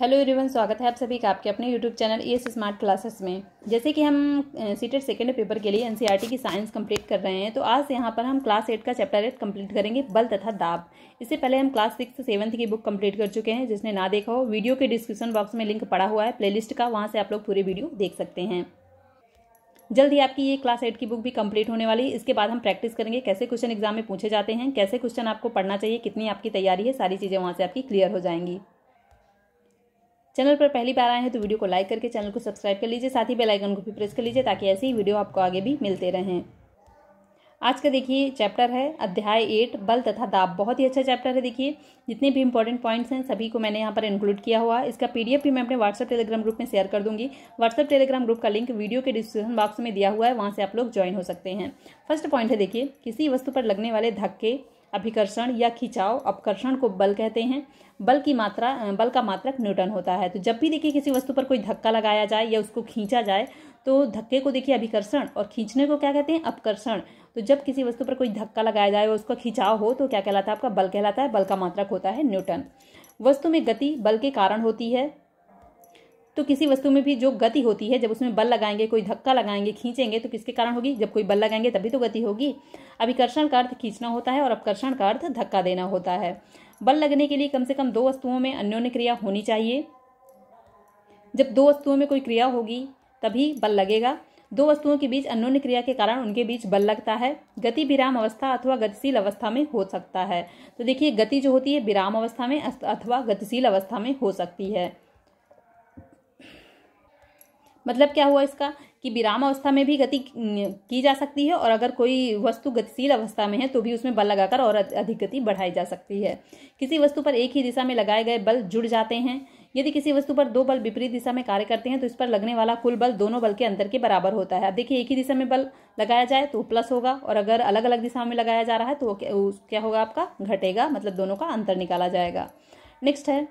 hello everyone स्वागत है आप सभी का आपके अपने YouTube channel E S smart classes में जैसे कि हम सीटेड सेकेंड पेपर के लिए एनसीईआरटी e की साइंस कंप्लीट कर रहे हैं तो आज यहाँ पर हम क्लास एट का चैप्टर एट कंप्लीट करेंगे बल तथा दाब इससे पहले हम क्लास सिक्स सेवन्थ की बुक कंप्लीट कर चुके हैं जिसने ना देखा हो वीडियो के डिस्क्रिप्शन बॉक्स में लिंक पड़ा हुआ है प्लेलिस्ट का वहाँ से आप लोग पूरे वीडियो देख सकते हैं जल्द ही आपकी ये क्लास एट की बुक भी कंप्लीट होने वाली है इसके बाद हम प्रैक्टिस करेंगे कैसे क्वेश्चन एग्जाम में पूछे जाते हैं कैसे क्वेश्चन आपको पढ़ना चाहिए कितनी आपकी तैयारी है सारी चीज़ें वहाँ से आपकी क्लियर हो जाएंगी चैनल पर पहली बार आए हैं तो वीडियो को लाइक करके चैनल को सब्सक्राइब कर लीजिए साथ ही बेलाइकन को भी प्रेस कर लीजिए ताकि ऐसे ही वीडियो आपको आगे भी मिलते रहें आज का देखिए चैप्टर है अध्याय एट बल तथा दाब बहुत ही अच्छा चैप्टर है देखिए जितने भी इंपॉर्टेंट पॉइंट्स हैं सभी को मैंने यहाँ पर इंक्लूड किया हुआ इसका पीडीएफ भी मैं अपने व्हाट्सअप टेलीग्राम ग्रुप में शेयर कर दूंगी व्हाट्सअप टेलीग्राम ग्रुप का लिंक वीडियो के डिस्क्रिप्शन बॉक्स में दिया हुआ है वहाँ से आप लोग ज्वाइन हो सकते हैं फर्स्ट पॉइंट है देखिए किसी वस्तु पर लगने वाले धक्के अभिकर्षण या खिंचाव अपकर्षण को बल कहते हैं बल की मात्रा बल का मात्रक न्यूटन होता है तो जब भी देखिए किसी वस्तु पर कोई धक्का लगाया जाए या उसको खींचा जाए तो धक्के को देखिए अभिकर्षण और खींचने को क्या कहते हैं अपकर्षण तो जब किसी वस्तु पर कोई धक्का लगाया जाए और उसका खिंचाव हो तो क्या कहलाता है आपका बल कहलाता है बल का मात्रक होता है न्यूटन वस्तु में गति बल के कारण होती है तो किसी वस्तु में भी जो गति होती है जब उसमें बल लगाएंगे कोई धक्का लगाएंगे खींचेंगे तो किसके कारण होगी जब कोई बल लगाएंगे तभी तो गति होगी अभिकर्षण का अर्थ खींचना होता है और अपकर्षण का अर्थ धक्का देना होता है बल लगने के लिए कम से कम दो वस्तुओं में अन्योन्य क्रिया होनी चाहिए जब दो वस्तुओं में कोई क्रिया होगी तभी बल लगेगा दो वस्तुओं के बीच अन्योन्य क्रिया के कारण उनके बीच बल लगता है गति विराम अवस्था अथवा गतिशील अवस्था में हो सकता है तो देखिए गति जो होती है विराम अवस्था में अथवा गतिशील अवस्था में हो सकती है मतलब क्या हुआ इसका कि विराम अवस्था में भी गति की जा सकती है और अगर कोई वस्तु गतिशील अवस्था में है तो भी उसमें बल लगाकर और अधिक गति बढ़ाई जा सकती है किसी वस्तु पर एक ही दिशा में लगाए गए बल जुड़ जाते हैं यदि किसी वस्तु पर दो बल विपरीत दिशा में कार्य करते हैं तो इस पर लगने वाला कुल बल दोनों बल के अंतर के बराबर होता है अब देखिए एक ही दिशा में बल लगाया जाए तो प्लस होगा और अगर अलग अलग दिशा में लगाया जा रहा है तो क्या होगा आपका घटेगा मतलब दोनों का अंतर निकाला जाएगा नेक्स्ट है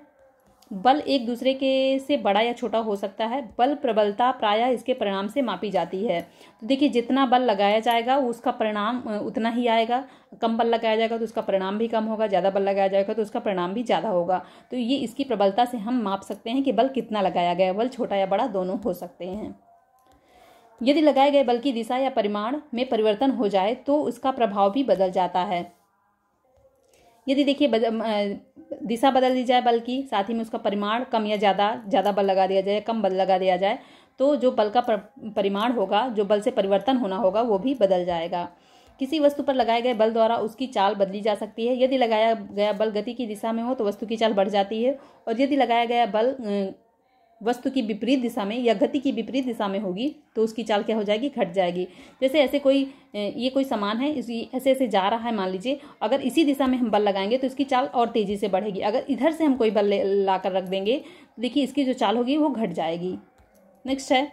बल एक दूसरे के से बड़ा या छोटा हो सकता है बल प्रबलता प्रायः इसके परिणाम से मापी जाती है तो देखिए जितना बल लगाया जाएगा उसका परिणाम उतना ही आएगा कम बल लगाया जाएगा तो उसका परिणाम भी कम होगा ज़्यादा बल लगाया जाएगा तो उसका परिणाम भी ज़्यादा होगा तो ये इसकी प्रबलता से हम माप सकते हैं कि बल कितना लगाया गया बल छोटा या बड़ा दोनों हो सकते हैं यदि लगाए गए बल की दिशा या परिमाण में परिवर्तन हो जाए तो उसका प्रभाव भी बदल जाता है यदि देखिए दिशा बदल दी जाए बल की साथ ही में उसका परिमाण कम या ज़्यादा ज़्यादा बल लगा दिया जाए कम बल लगा दिया जाए तो जो बल का परिमाण होगा जो बल से परिवर्तन होना होगा वो भी बदल जाएगा किसी वस्तु पर लगाए गए बल द्वारा उसकी चाल बदली जा सकती है यदि लगाया गया बल गति की दिशा में हो तो वस्तु की चाल बढ़ जाती है और यदि लगाया गया बल वस्तु की विपरीत दिशा में या गति की विपरीत दिशा में होगी तो उसकी चाल क्या हो जाएगी घट जाएगी जैसे ऐसे कोई ये कोई सामान है ऐसे ऐसे जा रहा है मान लीजिए अगर इसी दिशा में हम बल लगाएंगे तो इसकी चाल और तेज़ी से बढ़ेगी अगर इधर से हम कोई बल ला कर रख देंगे तो देखिए इसकी जो चाल होगी वो घट जाएगी नेक्स्ट है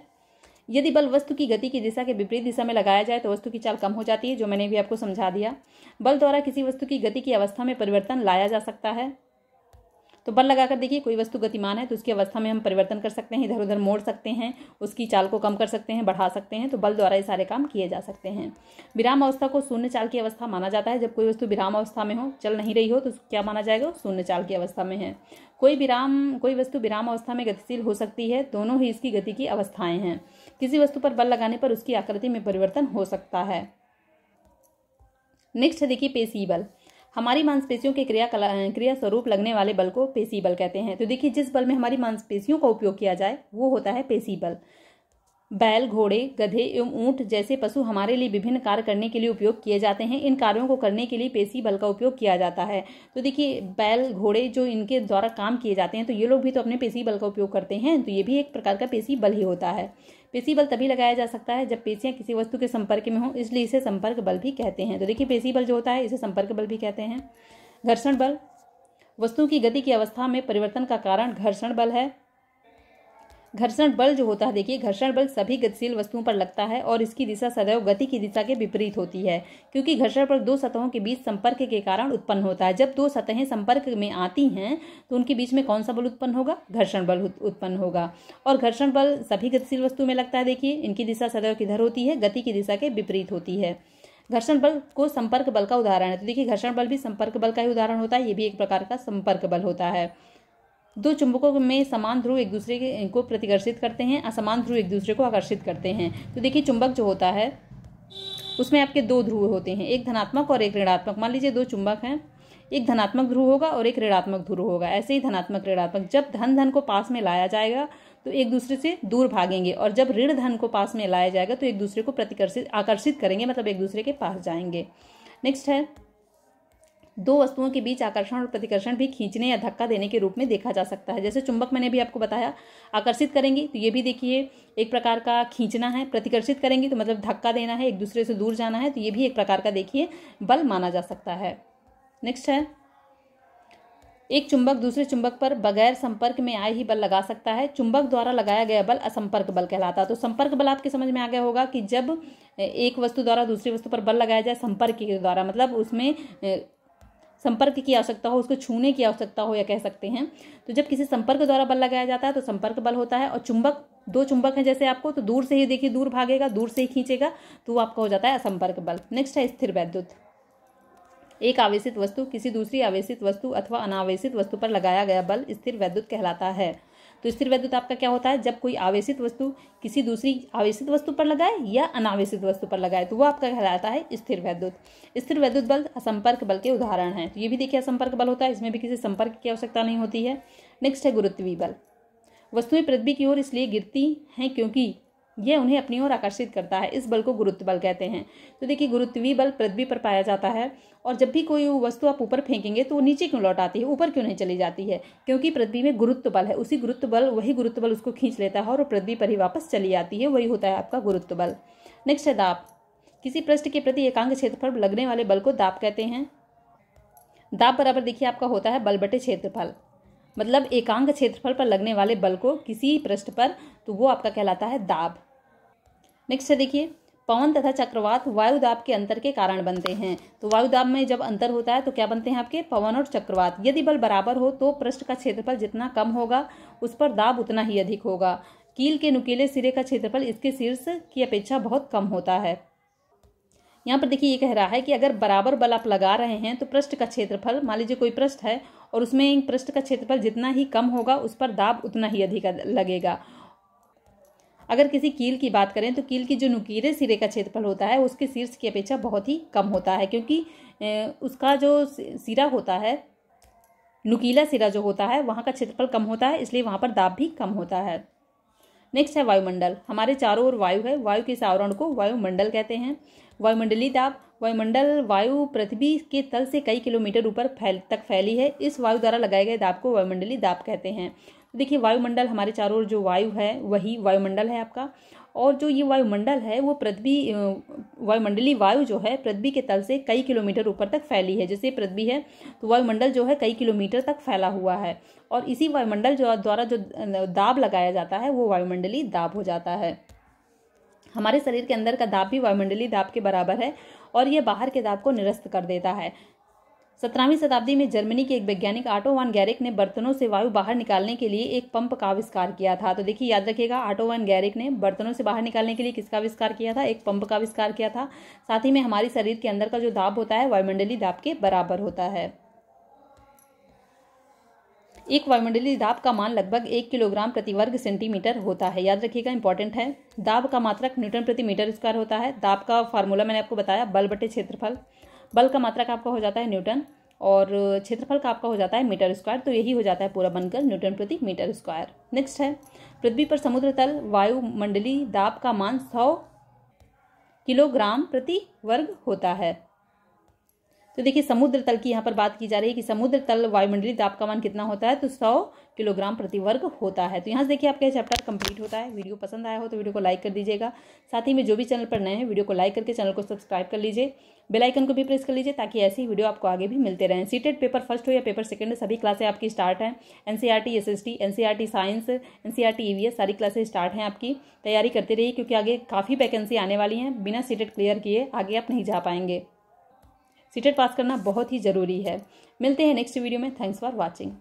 यदि बल वस्तु की गति की दिशा के विपरीत दिशा में लगाया जाए तो वस्तु की चाल कम हो जाती है जो मैंने भी आपको समझा दिया बल द्वारा किसी वस्तु की गति की अवस्था में परिवर्तन लाया जा सकता है तो बल लगाकर देखिए कोई वस्तु गतिमान है तो उसकी अवस्था में हम परिवर्तन कर सकते हैं इधर उधर मोड़ सकते हैं उसकी चाल को कम कर सकते हैं बढ़ा सकते हैं तो बल द्वारा ये सारे काम किए जा सकते हैं विराम अवस्था को शून्य चाल की अवस्था माना जाता है जब कोई वस्तु विराम अवस्था में हो चल नहीं रही हो तो क्या माना जाएगा शून्य चाल की अवस्था में है कोई विराम कोई वस्तु विराम अवस्था में गतिशील हो सकती है दोनों ही इसकी गति की अवस्थाएं हैं किसी वस्तु पर बल लगाने पर उसकी आकृति में परिवर्तन हो सकता है नेक्स्ट है देखिए पेशी बल हमारी मांसपेशियों के क्रिया क्रिया स्वरूप लगने वाले बल को पेशी बल कहते हैं तो देखिए जिस बल में हमारी मांसपेशियों का उपयोग किया जाए वो होता है पेशी बल बैल घोड़े गधे एवं ऊंट जैसे पशु हमारे लिए विभिन्न कार्य करने के लिए उपयोग किए जाते हैं इन कार्यों को करने के लिए पेशी बल का उपयोग किया जाता है तो देखिए बैल घोड़े जो इनके द्वारा काम किए जाते हैं तो ये लोग भी तो अपने पेशी बल का उपयोग करते हैं तो ये भी एक प्रकार का पेशी बल ही होता है पेशी बल तभी लगाया जा सकता है जब पेशियाँ किसी वस्तु के संपर्क में हों इसलिए इसे संपर्क बल भी कहते हैं तो देखिए पेशी बल जो होता है इसे संपर्क बल भी कहते हैं घर्षण बल वस्तु की गति की अवस्था में परिवर्तन का कारण घर्षण बल है घर्षण बल जो होता है देखिए घर्षण बल सभी गतिशील वस्तुओं पर लगता है और इसकी दिशा सदैव गति की दिशा के विपरीत होती है क्योंकि घर्षण बल दो सतहों के बीच संपर्क के कारण उत्पन्न होता है जब दो सतहें संपर्क में आती हैं तो उनके बीच में कौन सा बल उत्पन्न होगा घर्षण बल उत्पन्न होगा और घर्षण बल सभी गतिशील वस्तु में लगता है देखिए इनकी दिशा सदैव किधर होती है गति की दिशा के विपरीत होती है घर्षण बल को संपर्क बल का उदाहरण है तो देखिए घर्षण बल भी संपर्क बल का ही उदाहरण होता है ये भी एक प्रकार का संपर्क बल होता है दो चुंबकों में समान ध्रुव एक दूसरे के को प्रतिकर्षित करते हैं असमान ध्रुव एक दूसरे को आकर्षित करते हैं तो देखिए चुंबक जो होता है उसमें आपके दो ध्रुव होते हैं एक धनात्मक और एक ऋणात्मक मान लीजिए दो चुंबक हैं एक धनात्मक ध्रुव होगा और एक ऋणात्मक ध्रुव होगा ऐसे ही धनात्मक ऋणात्मक जब धन धन को पास में लाया जाएगा तो एक दूसरे से दूर भागेंगे और जब ऋण धन को पास में लाया जाएगा तो एक दूसरे को प्रतिकर्षित आकर्षित करेंगे मतलब एक दूसरे के पास जाएंगे नेक्स्ट है दो वस्तुओं के बीच आकर्षण और प्रतिकर्षण भी खींचने या धक्का देने के रूप में देखा जा सकता है जैसे चुंबक मैंने भी आपको बताया आकर्षित करेंगे तो ये भी देखिए एक प्रकार का खींचना है प्रतिकर्षित करेंगे तो मतलब धक्का देना है एक दूसरे से दूर जाना है तो ये भी एक प्रकार का देखिए बल माना जा सकता है नेक्स्ट है एक चुंबक दूसरे चुंबक पर बगैर संपर्क में आए ही बल लगा सकता है चुंबक द्वारा लगाया गया बल असंपर्क बल कहलाता है तो संपर्क बल आपके समझ में आ गया होगा कि जब एक वस्तु द्वारा दूसरी वस्तु पर बल लगाया जाए संपर्क के द्वारा मतलब उसमें संपर्क की आवश्यकता हो उसको छूने की आवश्यकता हो या कह सकते हैं तो जब किसी संपर्क द्वारा बल लगाया जाता है तो संपर्क बल होता है और चुंबक दो चुंबक हैं जैसे आपको तो दूर से ही देखिए दूर भागेगा दूर से ही खींचेगा तो वो आपका हो जाता है असंपर्क बल नेक्स्ट है स्थिर वैद्युत एक आवेशित वस्तु किसी दूसरी आवेशित वस्तु अथवा अनावेशित वस्तु पर लगाया गया बल स्थिर वैद्युत कहलाता है तो स्थिर वैद्युत आपका क्या होता है जब कोई आवेशित वस्तु किसी दूसरी आवेशित वस्तु पर लगाए या अनावेशित वस्तु पर लगाए तो वो आपका कहलाता है स्थिर वैद्युत स्थिर वैद्युत बल असंपर्क बल के उदाहरण है तो ये भी देखिए असंपर्क बल होता है इसमें भी किसी संपर्क की आवश्यकता नहीं होती है नेक्स्ट है गुरुत्वीय बल वस्तुएं पृथ्वी की ओर इसलिए गिरती हैं क्योंकि यह उन्हें अपनी ओर आकर्षित करता है इस बल को गुरुत्व बल कहते हैं तो देखिए गुरुत्वीय बल पृथ्वी पर पाया जाता है और जब भी कोई वस्तु आप ऊपर फेंकेंगे तो वो नीचे क्यों लौट आती है ऊपर क्यों नहीं चली जाती है क्योंकि पृथ्वी में गुरुत्व बल है उसी गुरुत्व बल वही गुरुत्व बल उसको खींच लेता है और वो पृथ्वी पर ही वापस चली आती है वही होता है आपका गुरुत्व बल नेक्स्ट है दाप किसी पृष्ठ के प्रति क्षेत्र क्षेत्रफल लगने वाले बल को दाप कहते हैं दाप बराबर देखिए आपका होता है बल बटे क्षेत्रफल मतलब एकांक क्षेत्रफल पर लगने वाले बल को किसी पृष्ठ पर तो वो आपका कहलाता है दाब नेक्स्ट है देखिए पवन तथा चक्रवात वायु दाब के अंतर के कारण बनते हैं तो वायु दाब में जब अंतर होता है तो क्या बनते हैं आपके पवन और चक्रवात यदि बल बराबर हो तो पृष्ठ का क्षेत्रफल जितना कम होगा उस पर दाब उतना ही अधिक होगा कील के नुकीले सिरे का क्षेत्रफल इसके शीर्ष की अपेक्षा बहुत कम होता है यहाँ पर देखिए ये कह रहा है कि अगर बराबर बल आप लगा रहे हैं तो पृष्ठ का क्षेत्रफल मान लीजिए कोई पृष्ठ है और उसमें पृष्ठ का क्षेत्रफल जितना ही कम होगा उस पर दाब उतना ही अधिक लगेगा अगर किसी कील की बात करें तो कील की जो नुकीले सिरे का क्षेत्रफल होता है उसके शीर्ष की अपेक्षा बहुत ही कम होता है क्योंकि उसका जो सिरा होता है नुकीला सिरा जो होता है वहाँ का क्षेत्रफल कम होता है इसलिए वहाँ पर दाब भी कम होता है नेक्स्ट है वायुमंडल हमारे चारों ओर वायु है वायु के इस आवरण को वायुमंडल कहते हैं वायुमंडलीय दाब वायुमंडल वायु पृथ्वी के तल से कई किलोमीटर ऊपर फैल तक फैली है इस वायु द्वारा लगाए गए दाब को वायुमंडलीय दाब कहते हैं तो देखिए वायुमंडल हमारे चारों ओर जो वायु है वही वायुमंडल है आपका और जो ये वायुमंडल है वो पृथ्वी वायुमंडलीय वायु जो है पृथ्वी के तल से कई किलोमीटर ऊपर तक फैली है जैसे पृथ्वी है तो वायुमंडल जो है कई किलोमीटर तक फैला हुआ है और इसी वायुमंडल द्वारा जो दाब लगाया जाता है वो वायुमंडलीय दाब हो जाता है हमारे शरीर के अंदर का दाब भी वायुमंडलीय दाब के बराबर है और ये बाहर के दाब को निरस्त कर देता है सत्रहवीं शताब्दी में जर्मनी के एक वैज्ञानिक आटो वन गैरिक ने बर्तनों से वायु बाहर निकालने के लिए एक पंप का आविष्कार किया था तो देखिए याद रखिएगा आटो वन गैरिक ने बर्तनों से बाहर निकालने के लिए किसका आविष्कार किया था एक पंप का आविष्कार किया था साथ ही में हमारे शरीर के अंदर का जो दाब होता है वायुमंडली दाब के बराबर होता है एक वायुमंडलीय दाब का मान लगभग एक किलोग्राम प्रति वर्ग सेंटीमीटर होता है याद रखिएगा इंपॉर्टेंट है दाब का मात्रक न्यूटन प्रति मीटर स्क्वायर होता है दाब का फार्मूला मैंने आपको बताया बल बटे क्षेत्रफल बल का मात्रक आपका हो जाता है न्यूटन और क्षेत्रफल का आपका हो जाता है मीटर स्क्वायर तो यही हो जाता है पूरा बनकर न्यूटन प्रति मीटर स्क्वायर नेक्स्ट है पृथ्वी पर समुद्र तल वायुमंडलीय दाब का मान सौ किलोग्राम प्रति वर्ग होता है तो देखिए समुद्र तल की यहाँ पर बात की जा रही है कि समुद्र तल वायुमंडलीय मान कितना होता है तो सौ किलोग्राम प्रति वर्ग होता है तो यहाँ से देखिए आपका चैप्टर कंप्लीट होता है वीडियो पसंद आया हो तो वीडियो को लाइक कर दीजिएगा साथ ही में जो भी चैनल पर नए हैं वीडियो को लाइक करके चैनल को सब्सक्राइब कर लीजिए बेलाइकन को भी प्रेस कर लीजिए ताकि ऐसी ही वीडियो आपको आगे भी मिलते रहें सीटेड पेपर फर्स्ट हो या पेपर सेकंड सभी क्लासें आपकी स्टार्ट हैं N C R T S S T N C R T science N C R T E V S सारी क्लासें स्टार्ट हैं आपकी तैयारी करते रहिए क्योंकि आगे काफ़ी वैकेंसी आने वाली हैं बिना सीटेड क्लियर e किए आगे आप नहीं जा पाएंगे सीटेट पास करना बहुत ही ज़रूरी है मिलते हैं नेक्स्ट वीडियो में थैंक्स फॉर वॉचिंग